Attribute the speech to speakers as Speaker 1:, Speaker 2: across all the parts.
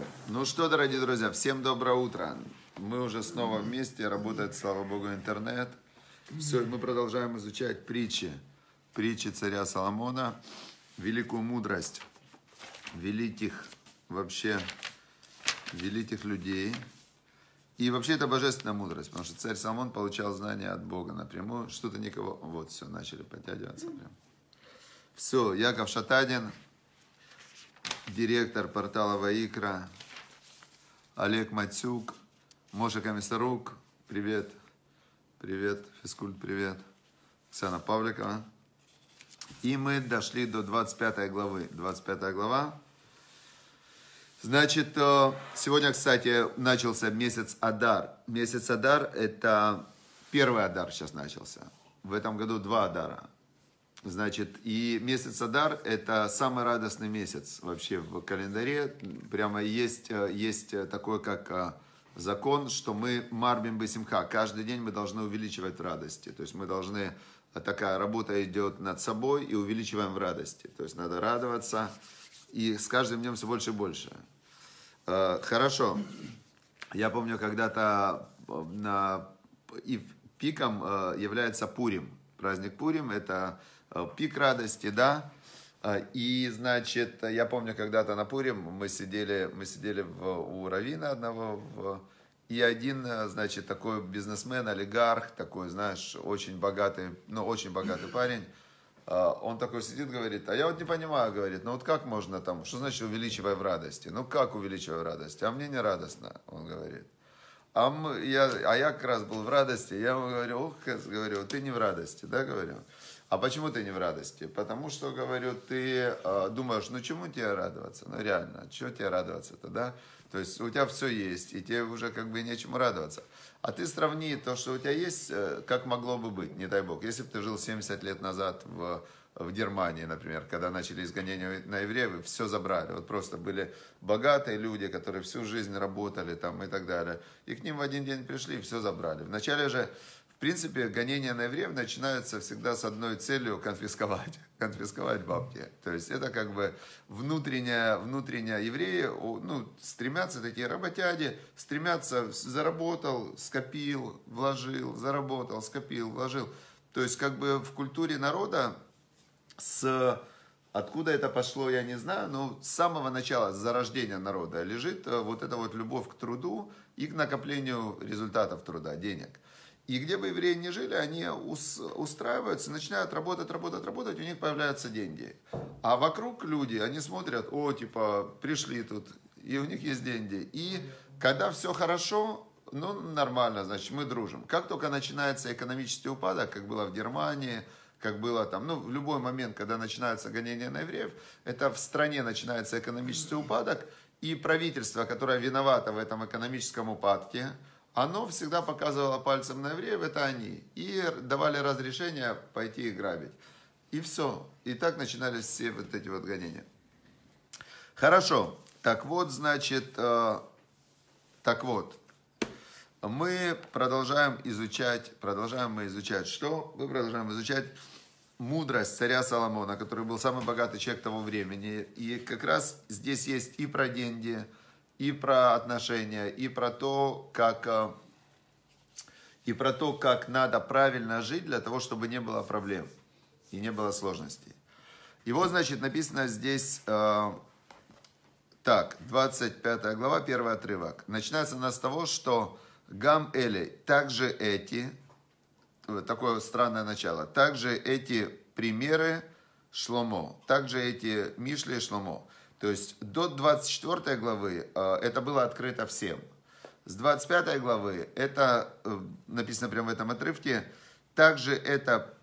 Speaker 1: что? Ну что, дорогие друзья, всем доброе утро. Мы уже снова вместе, работает, слава богу, интернет. Все, мы продолжаем изучать притчи. Притчи царя Соломона, великую мудрость великих вообще, великих людей. И вообще это божественная мудрость, потому что царь Соломон получал знания от Бога напрямую. Что-то никого... Вот, все, начали подтягиваться прям. Все, Яков Шатадин, директор портала Ваикра Олег Матюк, Моша Комиссарук, привет, привет, физкульт, привет, Оксана Павликова. И мы дошли до 25 главы. 25 глава. Значит, э, сегодня, кстати, начался месяц Адар. Месяц Адар – это первый Адар сейчас начался. В этом году два Адара – Значит, и месяц Адар – это самый радостный месяц вообще в календаре. Прямо есть, э, есть э, такое, как э, закон, что мы марбим бисимха. Каждый день мы должны увеличивать радости. То есть мы должны, такая работа идет над собой и увеличиваем в радости. То есть надо радоваться, и с каждым днем все больше и больше. Хорошо. Я помню, когда-то на, и пиком является Пурим. Праздник Пурим – это Э, пик радости, да. Э, и, значит, я помню, когда-то на Пурим мы сидели, мы сидели в, у Равина одного, в, и один, э, значит, такой бизнесмен, олигарх, такой, знаешь, очень богатый, ну, очень богатый парень, он такой сидит, говорит, а я вот не понимаю, говорит, ну вот как можно там, что значит увеличивая в радости? Ну как увеличивая в радости? А мне не радостно, он говорит. А, мы, я, а я как раз был в радости, я ему говорю, ох, говорю, ты не в радости, да, говорю. А почему ты не в радости? Потому что, говорю, ты э, думаешь, ну чему тебе радоваться? Ну реально, чего тебе радоваться-то, да? То есть у тебя все есть, и тебе уже как бы нечему радоваться. А ты сравни то, что у тебя есть, э, как могло бы быть, не дай бог. Если бы ты жил 70 лет назад в, в Германии, например, когда начали изгонения на евреев, все забрали. Вот просто были богатые люди, которые всю жизнь работали там и так далее. И к ним в один день пришли, и все забрали. Вначале же принципе, гонения на евреев начинаются всегда с одной целью – конфисковать, конфисковать бабки. То есть это как бы внутренняя, внутренняя евреи, ну, стремятся такие работяги, стремятся, заработал, скопил, вложил, заработал, скопил, вложил. То есть как бы в культуре народа с Откуда это пошло, я не знаю, но с самого начала, с зарождения народа лежит э, вот эта вот любовь к труду и к накоплению результатов труда, денег. И где бы евреи не жили, они устраиваются, начинают работать, работать, работать, у них появляются деньги. А вокруг люди, они смотрят, о, типа, пришли тут, и у них есть деньги. И когда все хорошо, ну, нормально, значит, мы дружим. Как только начинается экономический упадок, как было в Германии, как было там, ну, в любой момент, когда начинается гонение на евреев, это в стране начинается экономический упадок, и правительство, которое виновато в этом экономическом упадке, оно всегда показывало пальцем на евреев, это они, и давали разрешение пойти их грабить. И все. И так начинались все вот эти вот гонения. Хорошо. Так вот, значит, э, так вот, мы продолжаем изучать, продолжаем мы изучать что? Мы продолжаем изучать мудрость царя Соломона, который был самый богатый человек того времени. И как раз здесь есть и про деньги, и про отношения, и про то, как э, и про то, как надо правильно жить для того, чтобы не было проблем и не было сложностей. И вот, значит, написано здесь э, так, 25 глава, первый отрывок. Начинается она с того, что Гам Эли, также эти, такое странное начало, также эти примеры Шломо, также эти Мишли Шломо. То есть до 24 главы э, это было открыто всем. С 25 главы это э, написано прямо в этом отрывке. Также это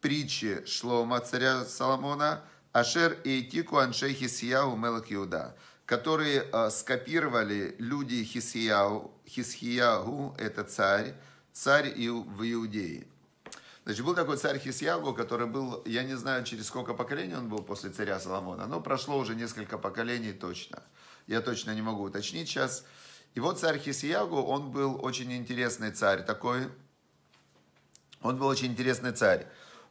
Speaker 1: притчи Шлома, царя Соломона, Ашер и Тику Аншей Хисияу Мелах Иуда, которые э, скопировали люди Хисияу, Хисияу это царь, царь в Иудее. Значит, был такой царь Хисьяву, который был, я не знаю, через сколько поколений он был после царя Соломона, но прошло уже несколько поколений точно. Я точно не могу уточнить сейчас. И вот царь Хисьягу, он был очень интересный царь такой. Он был очень интересный царь.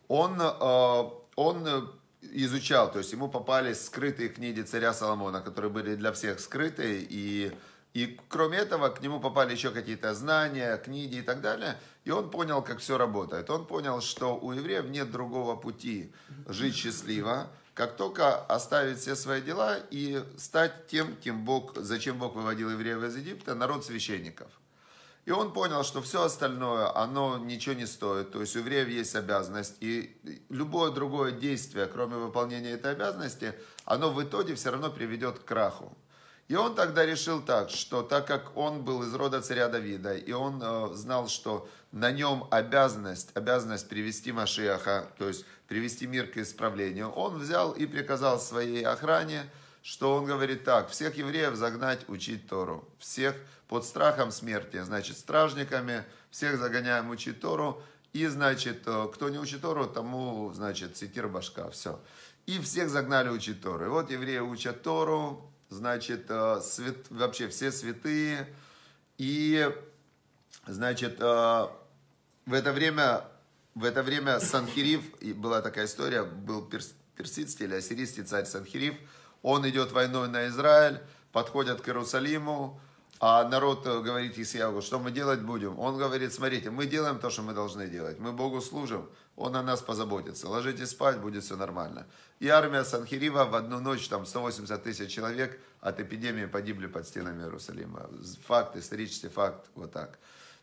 Speaker 1: Он, э, он изучал, то есть ему попались скрытые книги царя Соломона, которые были для всех скрыты, и и кроме этого, к нему попали еще какие-то знания, книги и так далее. И он понял, как все работает. Он понял, что у евреев нет другого пути жить счастливо, как только оставить все свои дела и стать тем, кем Бог, зачем Бог выводил евреев из Египта, народ священников. И он понял, что все остальное, оно ничего не стоит. То есть у евреев есть обязанность. И любое другое действие, кроме выполнения этой обязанности, оно в итоге все равно приведет к краху. И он тогда решил так, что так как он был из рода царя Давида, и он э, знал, что на нем обязанность, обязанность привести Машиаха, то есть привести мир к исправлению, он взял и приказал своей охране, что он говорит так, всех евреев загнать учить Тору, всех под страхом смерти, значит, стражниками, всех загоняем учить Тору, и, значит, э, кто не учит Тору, тому, значит, сетир башка, все. И всех загнали учить Тору. И вот евреи учат Тору, значит, э, свят, вообще все святые. И, значит, э, в это время, в это время Санхирив, и была такая история, был перс, персидский или ассирийский царь Санхирив, он идет войной на Израиль, подходят к Иерусалиму, а народ э, говорит Исьягу, что мы делать будем? Он говорит, смотрите, мы делаем то, что мы должны делать. Мы Богу служим, Он о нас позаботится. Ложитесь спать, будет все нормально. И армия Санхирива в одну ночь, там 180 тысяч человек от эпидемии погибли под стенами Иерусалима. Факт, исторический факт, вот так.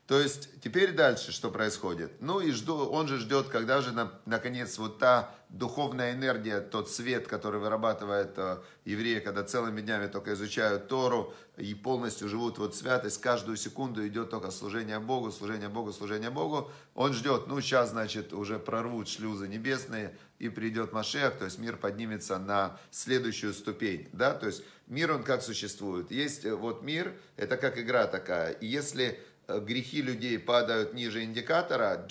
Speaker 1: То есть теперь дальше что происходит? Ну и жду, он же ждет, когда же на, наконец вот та духовная энергия, тот свет, который вырабатывает э, евреи, когда целыми днями только изучают Тору и полностью живут вот святость, каждую секунду идет только служение Богу, служение Богу, служение Богу. Он ждет, ну сейчас, значит, уже прорвут шлюзы небесные и придет Машех, то есть мир поднимется на следующую ступень, да, то есть мир он как существует. Есть э, вот мир, это как игра такая, и если Э, грехи людей падают ниже индикатора,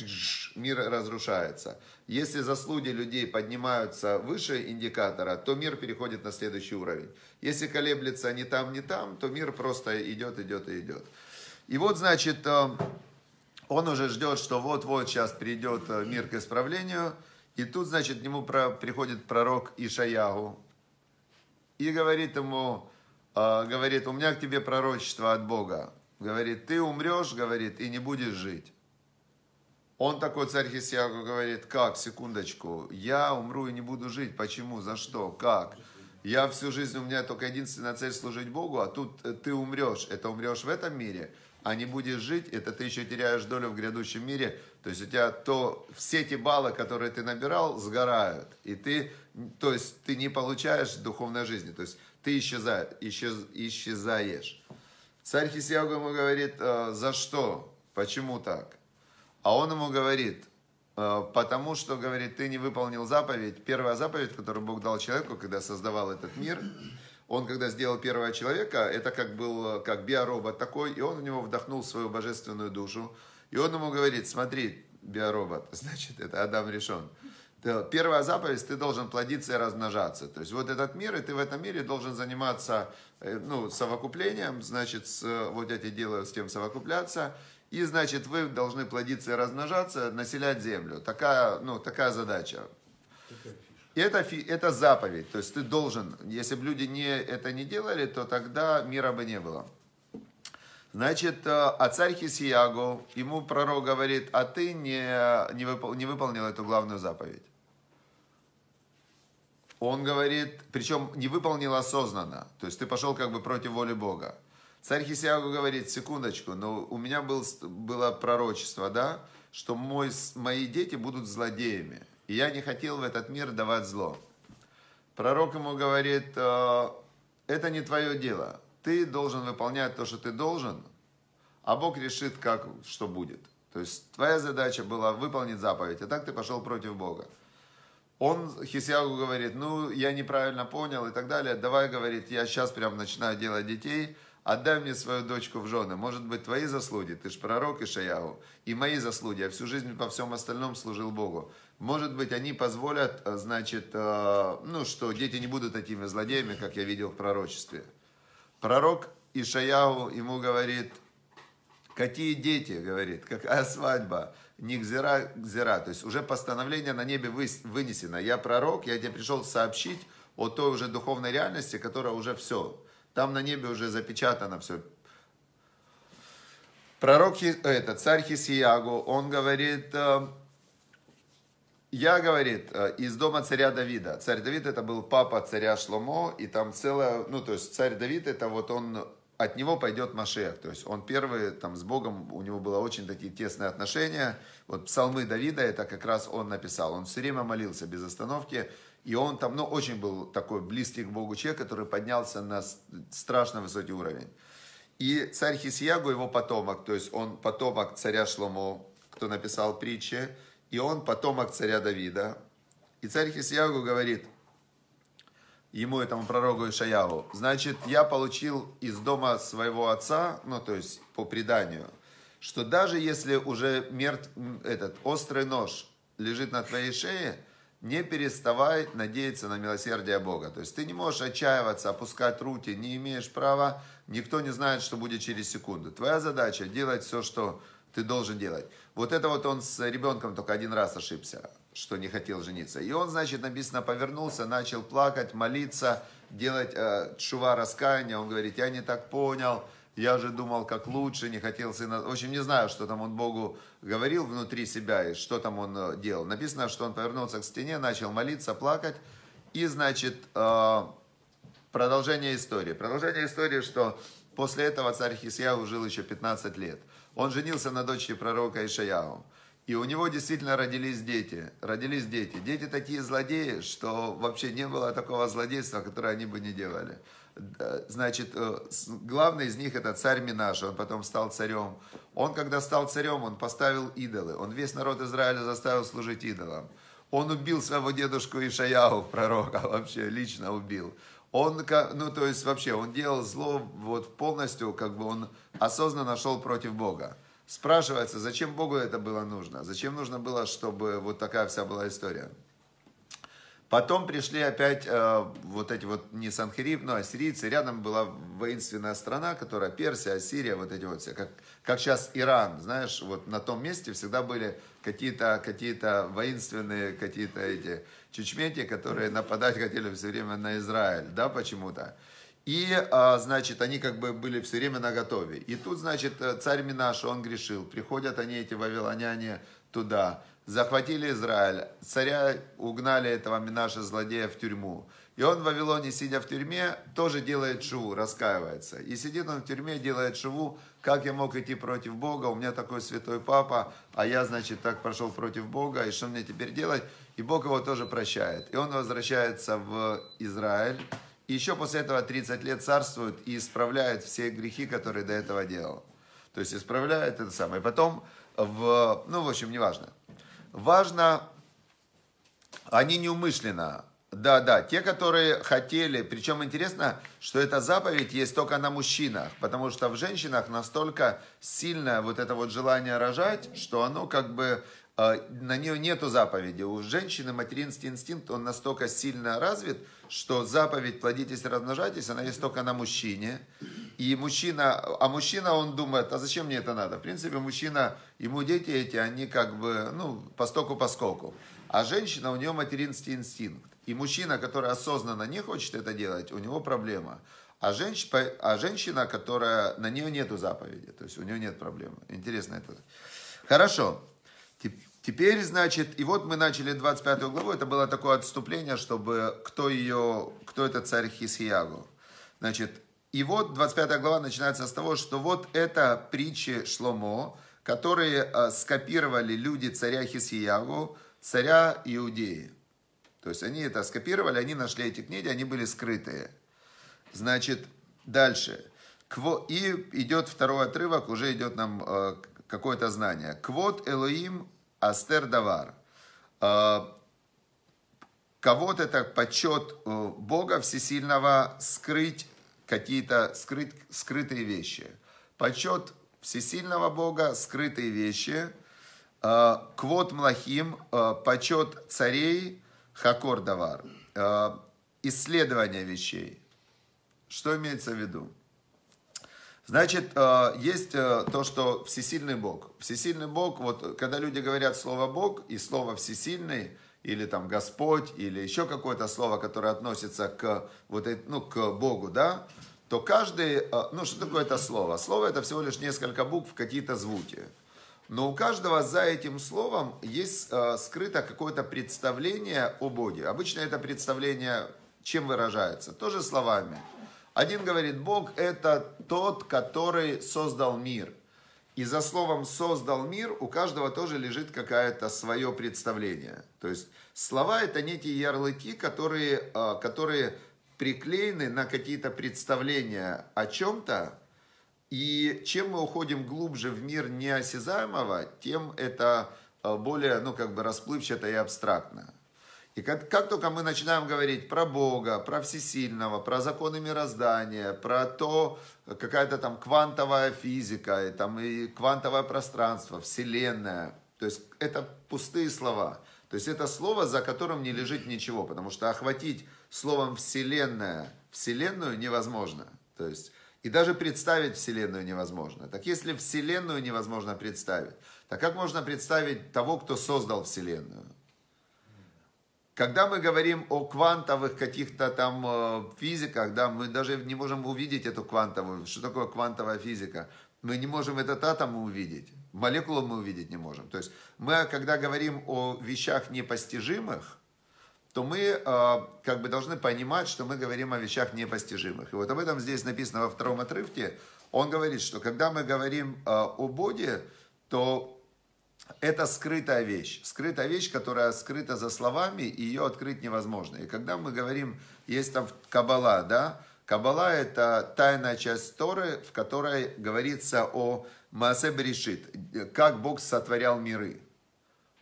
Speaker 1: мир разрушается. Если заслуги людей поднимаются выше индикатора, то мир переходит на следующий уровень. Если колеблется ни там, ни там, то мир просто идет, идет и идет. И вот, значит, э, он уже ждет, что вот-вот сейчас придет э, мир к исправлению. И тут, значит, к нему приходит пророк Ишаягу и говорит ему, говорит, у меня к тебе пророчество от Бога. Говорит, ты умрешь, говорит, и не будешь жить. Он такой, царь Хисьяку, говорит, как, секундочку, я умру и не буду жить. Почему, за что, как? Я всю жизнь, у меня только единственная цель служить Богу, а тут э, ты умрешь. Это умрешь в этом мире, а не будешь жить, это ты еще теряешь долю в грядущем мире. То есть у тебя то, все те баллы, которые ты набирал, сгорают. И ты, то есть ты не получаешь духовной жизни. То есть ты исчезаешь. исчезаешь. Царь Хисьяу ему говорит, «Э, за что, почему так? А он ему говорит, «Э, потому что, говорит, ты не выполнил заповедь. Первая заповедь, которую Бог дал человеку, когда создавал этот мир, он, когда сделал первого человека, это как был, как биоробот такой, и он в него вдохнул свою божественную душу. И он ему говорит, смотри, биоробот, значит, это Адам решен. Первая заповедь, ты должен плодиться и размножаться. То есть вот этот мир, и ты в этом мире должен заниматься э, ну, совокуплением, значит, с, вот эти дела с тем совокупляться. И, значит, вы должны плодиться и размножаться, населять землю. Такая, ну, такая задача. И это, это заповедь. То есть ты должен, если бы люди не, это не делали, то тогда мира бы не было. Значит, э, а царь Хисиягу, ему пророк говорит, а ты не, не, выпол, не выполнил эту главную заповедь. Он говорит, причем не выполнил осознанно, то есть ты пошел как бы против воли Бога. Царь Хисиагу говорит, секундочку, но у меня был, было пророчество, да, что мой, мои дети будут злодеями, и я не хотел в этот мир давать зло. Пророк ему говорит, «Э, это не твое дело, ты должен выполнять то, что ты должен, а Бог решит, как, что будет. То есть твоя задача была выполнить заповедь, а так ты пошел против Бога он, Хисьяу говорит, ну, я неправильно понял и так далее. Давай, говорит, я сейчас прям начинаю делать детей, отдай мне свою дочку в жены. Может быть, твои заслуги, ты ж пророк Ишаяу, и мои заслуги. Я всю жизнь по всем остальном служил Богу. Может быть, они позволят, э, значит, э, ну, что дети не будут такими злодеями, как я видел в пророчестве. Пророк Ишаяу ему говорит, какие дети, говорит, какая свадьба не гзера, гзера. То есть уже постановление на небе вынесено. Я пророк, я тебе пришел сообщить о той уже духовной реальности, которая уже все. Там на небе уже запечатано все. Пророк, это, царь Хисиягу, он говорит, э, я, говорит, э, из дома царя Давида. Царь Давид это был папа царя Шломо, и там целая, ну, то есть царь Давид это вот он от него пойдет Машех. То есть он первый там с Богом, у него было очень такие тесные отношения. Вот псалмы Давида, это как раз он написал. Он все время молился без остановки. И он там, ну, очень был такой близкий к Богу человек, который поднялся на страшно высокий уровень. И царь Хисьягу, его потомок, то есть он потомок царя Шломо, кто написал притчи, и он потомок царя Давида. И царь Хисьягу говорит – ему, этому пророку Ишаяву. Значит, я получил из дома своего отца, ну, то есть по преданию, что даже если уже мертв, этот острый нож лежит на твоей шее, не переставай надеяться на милосердие Бога. То есть ты не можешь отчаиваться, опускать руки, не имеешь права, никто не знает, что будет через секунду. Твоя задача делать все, что ты должен делать. Вот это вот он с ребенком только один раз ошибся что не хотел жениться. И он, значит, написано, повернулся, начал плакать, молиться, делать э, шува раскаяния. Он говорит, я не так понял, я же думал, как лучше, не хотел сына. В общем, не знаю, что там он Богу говорил внутри себя и что там он э, делал. Написано, что он повернулся к стене, начал молиться, плакать. И, значит, э, продолжение истории. Продолжение истории, что после этого царь Хисьяу жил еще 15 лет. Он женился на дочери пророка Ишаяу. И у него действительно родились дети. Родились дети. Дети такие злодеи, что вообще не было такого злодейства, которое они бы не делали. Э, значит, э, главный из них это царь Минаш, он потом стал царем. Он, когда стал царем, он поставил идолы. Он весь народ Израиля заставил служить идолам. Он убил своего дедушку Ишаяу, пророка, вообще лично убил. Он, ну то есть вообще, он делал зло вот полностью, как бы он осознанно шел против Бога. Спрашивается, зачем Богу это было нужно? Зачем нужно было, чтобы вот такая вся была история? Потом пришли опять э, вот эти вот не Санхериф, но ассирийцы. Рядом была воинственная страна, которая Персия, Ассирия, вот эти вот все. Как, как сейчас Иран, знаешь, вот на том месте всегда были какие-то какие, -то, воинственные, какие-то эти чечмети, которые нападать хотели все время на Израиль, да, почему-то. И, а, значит, они как бы были все время на готове. И тут, значит, э, царь Минаша, он грешил. Приходят они, эти вавилоняне, туда. Захватили Израиль. Царя угнали этого Минаша, злодея, в тюрьму. И он в Вавилоне, сидя в тюрьме, тоже делает шиву, раскаивается. И сидит он в тюрьме, делает шиву, как я мог идти против Бога, у меня такой святой папа, а я, значит, так прошел против Бога, и что мне теперь делать? И Бог его тоже прощает. И он возвращается в Израиль, и еще после этого 30 лет царствует и исправляет все грехи, которые до этого делал. То есть исправляет это самое. И Потом, в, ну, в общем, неважно. Важно, они неумышленно. Да, да, те, которые хотели, причем интересно, что эта заповедь есть только на мужчинах, потому что в женщинах настолько сильное вот это вот желание рожать, что оно как бы а, на нее нету заповеди. У женщины материнский инстинкт, он настолько сильно развит, что заповедь «плодитесь и размножайтесь», она есть только на мужчине. И мужчина, а мужчина, он думает, а зачем мне это надо? В принципе, мужчина, ему дети эти, они как бы, ну, постоку-поскоку. А женщина, у нее материнский инстинкт. И мужчина, который осознанно не хочет это делать, у него проблема. А, женщ, а женщина, которая, на нее нету заповеди, то есть у нее нет проблемы. Интересно это. Хорошо. Теперь, значит, и вот мы начали 25 главу, это было такое отступление, чтобы кто ее, кто это царь Хисиягу. Значит, и вот 25 глава начинается с того, что вот это притчи Шломо, которые а, скопировали люди царя Хисиягу, царя Иудеи. То есть они это скопировали, они нашли эти книги, они были скрытые. Значит, дальше. И идет второй отрывок, уже идет нам а, какое-то знание. Квот Элоим Астер Давар. А, кого-то это почет э, Бога Всесильного скрыть какие-то скрыт, скрытые вещи. Почет Всесильного Бога, скрытые вещи. А, квот Млахим, э, почет царей, Хакор Давар. А, исследование вещей. Что имеется в виду? Значит, э, есть э, то, что всесильный Бог. Всесильный Бог, вот когда люди говорят слово Бог и слово всесильный, или там Господь, или еще какое-то слово, которое относится к, вот, ну, к Богу, да, то каждый, э, ну что такое это слово? Слово это всего лишь несколько букв, какие-то звуки. Но у каждого за этим словом есть скрыто какое-то представление о Боге. Обычно это представление чем выражается? Тоже словами. Один говорит, Бог это тот, который создал мир. И за словом «создал мир» у каждого тоже лежит какое-то свое представление. То есть слова – это не те ярлыки, которые, а, которые приклеены на какие-то представления о чем-то. И чем мы уходим глубже в мир неосязаемого, тем это а, более ну, как бы расплывчато и абстрактно. И как, как только мы начинаем говорить про Бога, про Всесильного, про законы мироздания, про то, какая-то там квантовая физика, и, там, и квантовое пространство, Вселенная, то есть это пустые слова. То есть это слово, за которым не лежит ничего, потому что охватить словом Вселенная Вселенную невозможно. То есть и даже представить Вселенную невозможно. Так если Вселенную невозможно представить, так как можно представить того, кто создал Вселенную? Когда мы говорим о квантовых каких-то там э, физиках, да, мы даже не можем увидеть эту квантовую. Что такое квантовая физика? Мы не можем этот атом увидеть, молекулу мы увидеть не можем. То есть мы, когда говорим о вещах непостижимых, то мы э, как бы должны понимать, что мы говорим о вещах непостижимых. И вот об этом здесь написано во втором отрывке. Он говорит, что когда мы говорим э, о Боге, то это скрытая вещь. Скрытая вещь, которая скрыта за словами, и ее открыть невозможно. И когда мы говорим, есть там Кабала, да, Кабала – это тайная часть Торы, в которой говорится о Маасе Берешит, как Бог сотворял миры.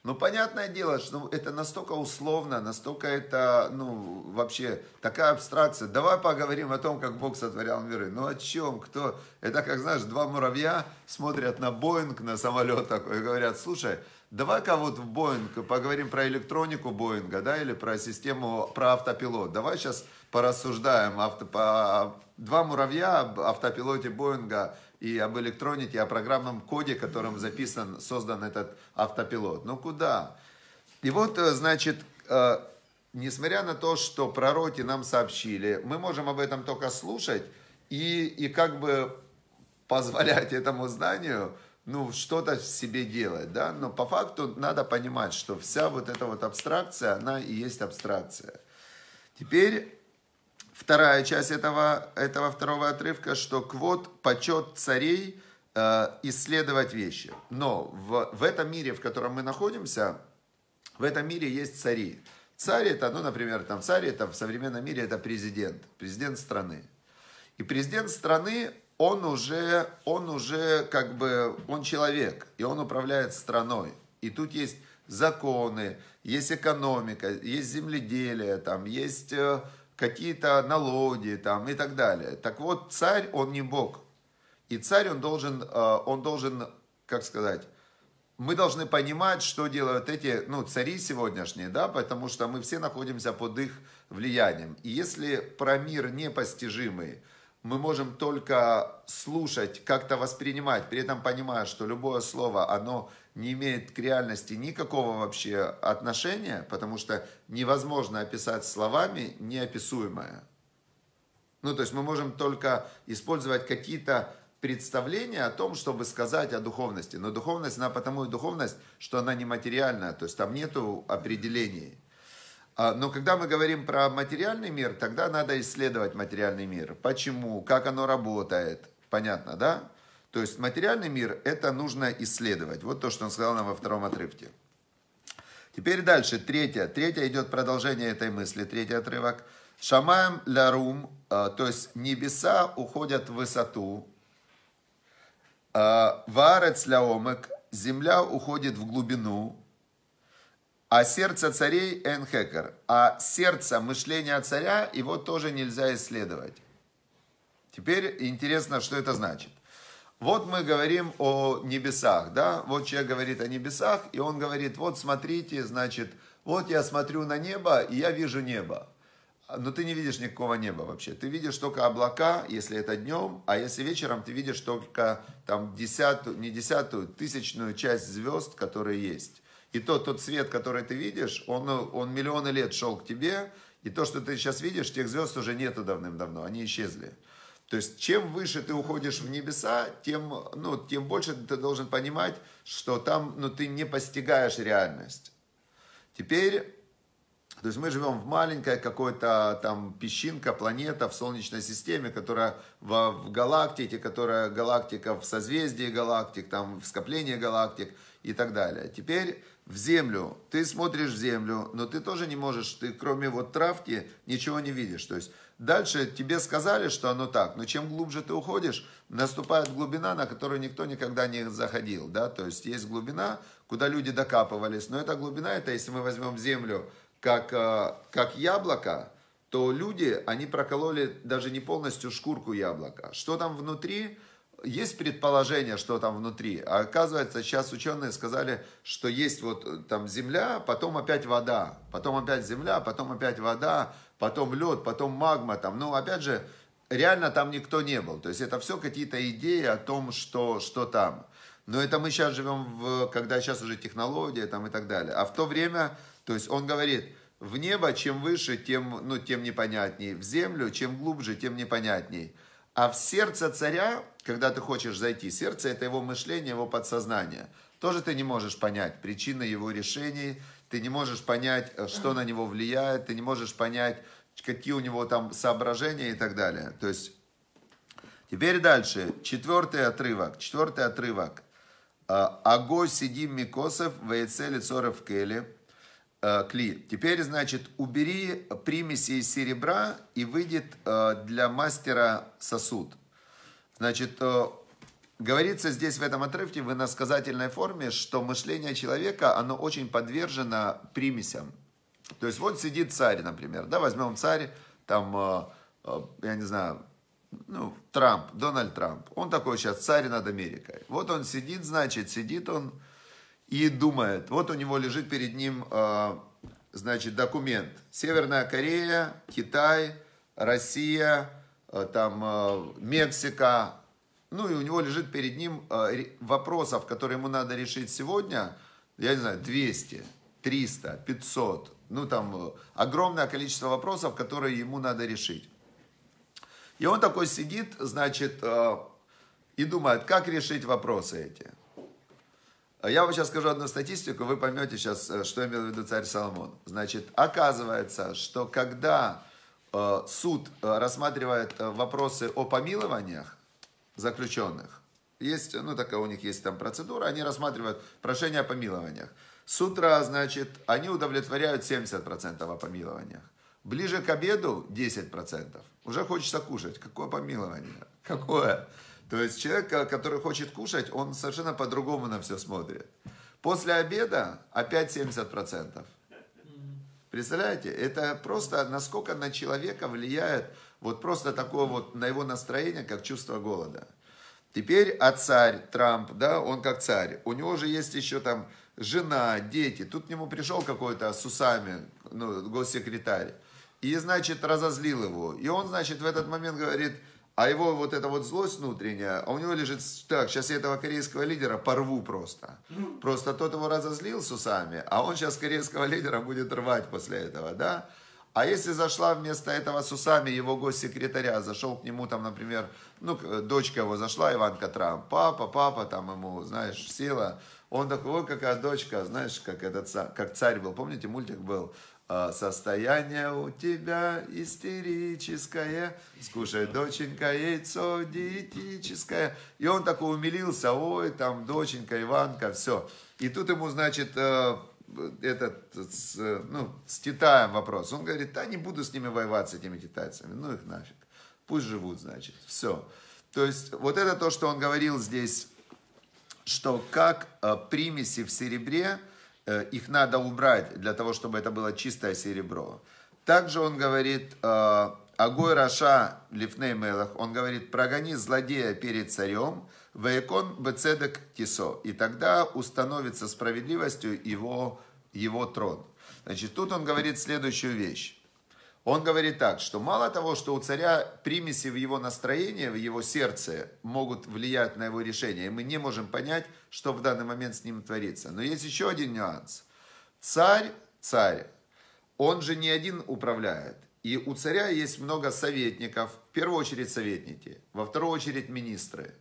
Speaker 1: Но ну, понятное дело, что это настолько условно, настолько это, ну, вообще такая абстракция. Давай поговорим о том, как Бог сотворял миры. Ну, о чем, кто? Это как, знаешь, два муравья смотрят на Боинг, на самолет такой, и говорят, слушай, давай-ка вот в Боинг поговорим про электронику Боинга, да, или про систему, про автопилот. Давай сейчас порассуждаем. Авто, по, два муравья автопилоте Боинга и об электронике, о программном коде, которым записан, создан этот автопилот. Ну куда? И вот, э, значит, э, несмотря на то, что пророки нам сообщили, мы можем об этом только слушать и, и как бы позволять этому знанию ну, что-то в себе делать, да, но по факту надо понимать, что вся вот эта вот абстракция, она и есть абстракция. Теперь вторая часть этого, этого второго отрывка, что квот, почет царей э, исследовать вещи. Но в, в этом мире, в котором мы находимся, в этом мире есть цари. Царь это, ну, например, там царь это в современном мире это президент, президент страны. И президент страны, он уже, он уже как бы, он человек, и он управляет страной. И тут есть законы, есть экономика, есть земледелие, там есть э, какие-то налоги там и так далее. Так вот, царь, он не Бог. И царь, он должен, э, он должен, как сказать, мы должны понимать, что делают эти ну, цари сегодняшние, да, потому что мы все находимся под их влиянием. И если про мир непостижимый мы можем только слушать, как-то воспринимать, при этом понимая, что любое слово, оно не имеет к реальности никакого вообще отношения, потому что невозможно описать словами неописуемое. Ну, то есть мы можем только использовать какие-то представления о том, чтобы сказать о духовности. Но духовность, она потому и духовность, что она нематериальная, то есть там нету определений. А, но когда мы говорим про материальный мир, тогда надо исследовать материальный мир. Почему, как оно работает, понятно, да? То есть материальный мир – это нужно исследовать. Вот то, что он сказал нам во втором отрывке. Теперь дальше, третье. Третье идет продолжение этой мысли, третий отрывок. Шамаем ларум, э, то есть небеса уходят в высоту. Э, Варец ляомек, земля уходит в глубину. А сердце царей энхекер, а сердце мышления царя, его тоже нельзя исследовать. Теперь интересно, что это значит. Вот мы говорим о небесах, да, вот человек говорит о небесах, и он говорит, вот смотрите, значит, вот я смотрю на небо, и я вижу небо. Но ты не видишь никакого неба вообще. Ты видишь только облака, если это днем, а если вечером, ты видишь только там десятую, не десятую, тысячную часть звезд, которые есть. И тот, тот свет, который ты видишь, он, он миллионы лет шел к тебе, и то, что ты сейчас видишь, тех звезд уже нету давным-давно, они исчезли. То есть, чем выше ты уходишь в небеса, тем, ну, тем больше ты должен понимать, что там ну, ты не постигаешь реальность. Теперь, то есть мы живем в маленькой какой-то там песчинка, планета в Солнечной системе, которая в, в галактике, которая галактика в созвездии галактик, там в скоплении галактик и так далее. Теперь в землю, ты смотришь в землю, но ты тоже не можешь, ты кроме вот травки ничего не видишь. То есть дальше тебе сказали, что оно так, но чем глубже ты уходишь, наступает глубина, на которую никто никогда не заходил, да, то есть есть глубина, куда люди докапывались, но эта глубина, это если мы возьмем землю как, э, как яблоко, то люди, они прокололи даже не полностью шкурку яблока. Что там внутри – есть предположение, что там внутри. А оказывается, сейчас ученые сказали, что есть вот э, там земля, потом опять вода, потом опять земля, потом опять вода, потом лед, потом магма там. Ну, опять же, реально там никто не был. То есть это все какие-то идеи о том, что, что там. Но это мы сейчас живем, в, когда сейчас уже технология там и так далее. А в то время, то есть он говорит, в небо чем выше, тем, ну, тем непонятней. В землю чем глубже, тем непонятней. А в сердце царя когда ты хочешь зайти. Сердце – это его мышление, его подсознание. Тоже ты не можешь понять причины его решений, ты не можешь понять, э, что на него влияет, ты не можешь понять, какие у него там соображения и так далее. То есть, теперь дальше. Четвертый отрывок. Четвертый отрывок. Э, Аго сидим микосов, вейце лицоров кели. Э, кли. Теперь, значит, убери примеси из серебра и выйдет для мастера сосуд. Значит, э, говорится здесь в этом отрывке в иносказательной форме, что мышление человека, оно очень подвержено примесям. То есть вот сидит царь, например, да, возьмем царь, там, э, э, я не знаю, ну, Трамп, Дональд Трамп, он такой сейчас царь над Америкой. Вот он сидит, значит, сидит он и думает, вот у него лежит перед ним, значит, документ. Северная Корея, Китай, Россия, Э, там э, Мексика. Ну и у него лежит перед ним э, вопросов, которые ему надо решить сегодня, я не знаю, 200, 300, 500. Ну там огромное количество вопросов, которые ему надо решить. И он такой сидит, значит, и думает, как решить вопросы эти. Я вам сейчас скажу одну статистику, вы поймете сейчас, что имел в виду царь Соломон. Значит, оказывается, что когда Э, суд э, рассматривает э, вопросы о помилованиях заключенных. Есть, ну такая у них есть там процедура, они рассматривают прошение о помилованиях. С утра, значит, они удовлетворяют 70% о помилованиях. Ближе к обеду 10%. Уже хочется кушать. Какое помилование? Какое? То есть человек, который хочет кушать, он совершенно по-другому на все смотрит. После обеда опять 70%. Представляете, это просто насколько на человека влияет вот просто такое вот на его настроение, как чувство голода. Теперь, а царь Трамп, да, он как царь, у него же есть еще там жена, дети. Тут к нему пришел какой-то с усами, ну, госсекретарь. И, значит, разозлил его. И он, значит, в этот момент говорит, а его вот эта вот злость внутренняя, а у него лежит так, сейчас я этого корейского лидера порву просто. Просто тот его разозлил с усами, а он сейчас корейского лидера будет рвать после этого, да? А если зашла вместо этого с усами его госсекретаря, зашел к нему там, например, ну, э, дочка его зашла, Иванка Трамп, папа, папа, там ему, знаешь, сила, Он такой, ой, какая дочка, знаешь, как этот, как царь был, помните, мультик был, а состояние у тебя истерическое, скушай, доченька, яйцо диетическое. И он такой умилился, ой, там, доченька, Иванка, все. И тут ему, значит, э, этот, э, ну, с Титаем вопрос. Он говорит, да не буду с ними воевать, с этими китайцами, ну их нафиг. Пусть живут, значит, все. То есть, вот это то, что он говорил здесь, что как э, примеси в серебре – Э, их надо убрать для того, чтобы это было чистое серебро. Также он говорит, э, Агой Раша Лифней Мелах, он говорит, прогони злодея перед царем, Вейкон Бецедек Тисо, и тогда установится справедливостью его, его трон. Значит, тут он говорит следующую вещь. Он говорит так, что мало того, что у царя примеси в его настроении, в его сердце могут влиять на его решение, и мы не можем понять, что в данный момент с ним творится. Но есть еще один нюанс. Царь, царь, он же не один управляет. И у царя есть много советников, в первую очередь советники, во вторую очередь министры.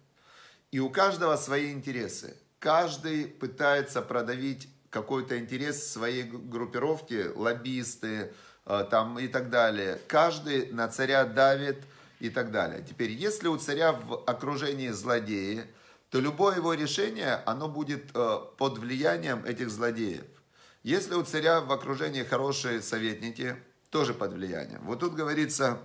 Speaker 1: И у каждого свои интересы. Каждый пытается продавить какой-то интерес своей группировки, лоббисты, Э, там и так далее. Каждый на царя давит и так далее. Теперь, если у царя в окружении злодеи, то любое его решение, оно будет э, под влиянием этих злодеев. Если у царя в окружении хорошие советники, тоже под влиянием. Вот тут говорится,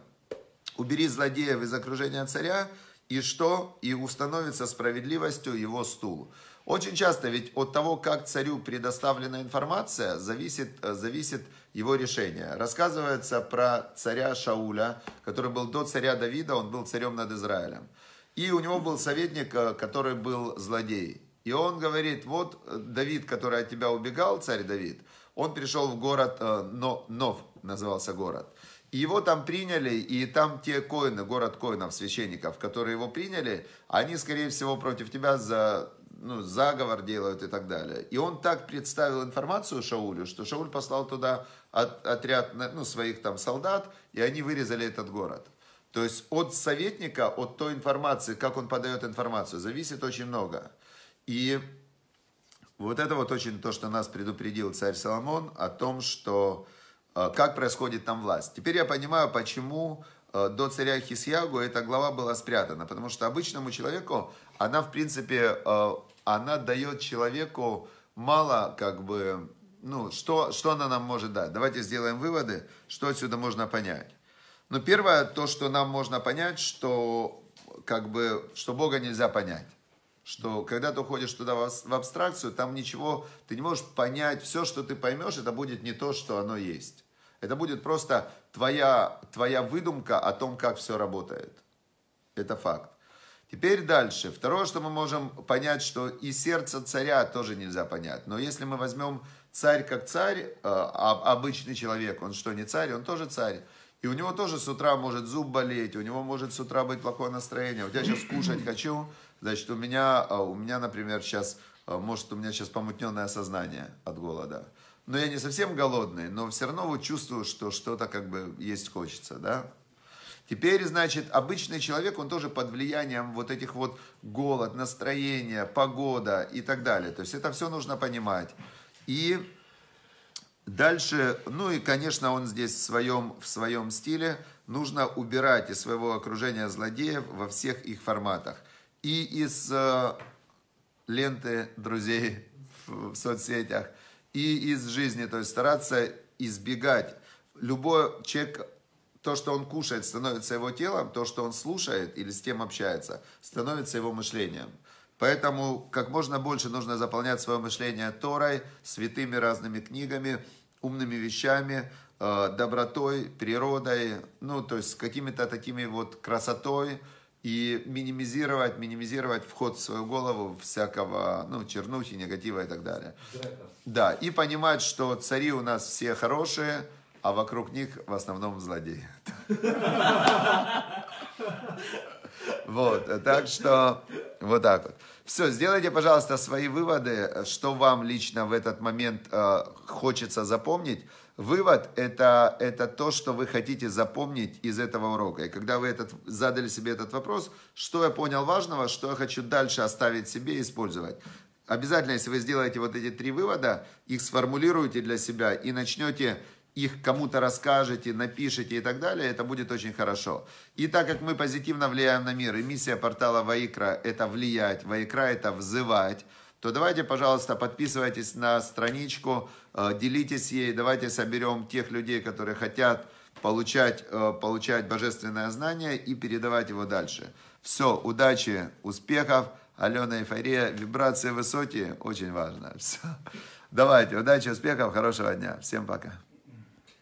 Speaker 1: убери злодеев из окружения царя, и что? И установится справедливостью его стул. Очень часто ведь от того, как царю предоставлена информация, зависит, э, зависит его решение. Рассказывается про царя Шауля, который был до царя Давида, он был царем над Израилем. И у него был советник, э, который был злодей. И он говорит, вот э, Давид, который от тебя убегал, царь Давид, он пришел в город, Нов назывался город его там приняли, и там те коины, город коинов, священников, которые его приняли, они, скорее всего, против тебя за ну, заговор делают и так далее. И он так представил информацию Шаулю, что Шауль послал туда от, отряд ну, своих там солдат, и они вырезали этот город. То есть от советника, от той информации, как он подает информацию, зависит очень много. И вот это вот очень то, что нас предупредил царь Соломон о том, что Э, как происходит там власть. Теперь я понимаю, почему э, до царя Хисьягу эта глава была спрятана, потому что обычному человеку она, в принципе, э, она дает человеку мало, как бы, ну, что, что она нам может дать. Давайте сделаем выводы, что отсюда можно понять. Ну, первое, то, что нам можно понять, что, как бы, что Бога нельзя понять. Что когда ты уходишь туда в абстракцию, там ничего, ты не можешь понять, все, что ты поймешь, это будет не то, что оно есть. Это будет просто твоя, твоя выдумка о том, как все работает. Это факт. Теперь дальше. Второе, что мы можем понять, что и сердце царя тоже нельзя понять. Но если мы возьмем царь как царь, э, а обычный человек, он что, не царь, он тоже царь. И у него тоже с утра может зуб болеть, у него может с утра быть плохое настроение. Вот я сейчас кушать хочу, значит, у меня, э, у меня, например, сейчас, э, может, у меня сейчас помутненное сознание от голода но я не совсем голодный, но все равно вот чувствую, что что-то как бы есть хочется, да. Теперь, значит, обычный человек, он тоже под влиянием вот этих вот голод, настроения, погода и так далее. То есть это все нужно понимать. И дальше, ну и, конечно, он здесь в своем, в своем стиле, нужно убирать из своего окружения злодеев во всех их форматах. И из э, ленты друзей в, в соцсетях – и из жизни, то есть стараться избегать. Любой человек, то, что он кушает, становится его телом, то, что он слушает или с тем общается, становится его мышлением. Поэтому как можно больше нужно заполнять свое мышление Торой, святыми разными книгами, умными вещами, э, добротой, природой, ну, то есть с какими-то такими вот красотой, и минимизировать, минимизировать вход в свою голову всякого, ну, чернухи, негатива и так далее. Да, и понимать, что цари у нас все хорошие, а вокруг них в основном злодеи. Вот, так что вот так вот. Все, сделайте, пожалуйста, свои выводы, что вам лично в этот момент э, хочется запомнить. Вывод это, – это то, что вы хотите запомнить из этого урока. И когда вы этот, задали себе этот вопрос, что я понял важного, что я хочу дальше оставить себе и использовать. Обязательно, если вы сделаете вот эти три вывода, их сформулируете для себя и начнете их кому-то расскажете, напишите и так далее, это будет очень хорошо. И так как мы позитивно влияем на мир, и миссия портала Ваикра – это влиять, Ваикра – это взывать, то давайте, пожалуйста, подписывайтесь на страничку Э, делитесь ей, давайте соберем тех людей, которые хотят получать, э, получать божественное знание и передавать его дальше. Все, удачи, успехов. Алена Эйфория, вибрации высоте очень важно. Все. Давайте, удачи, успехов, хорошего дня. Всем пока.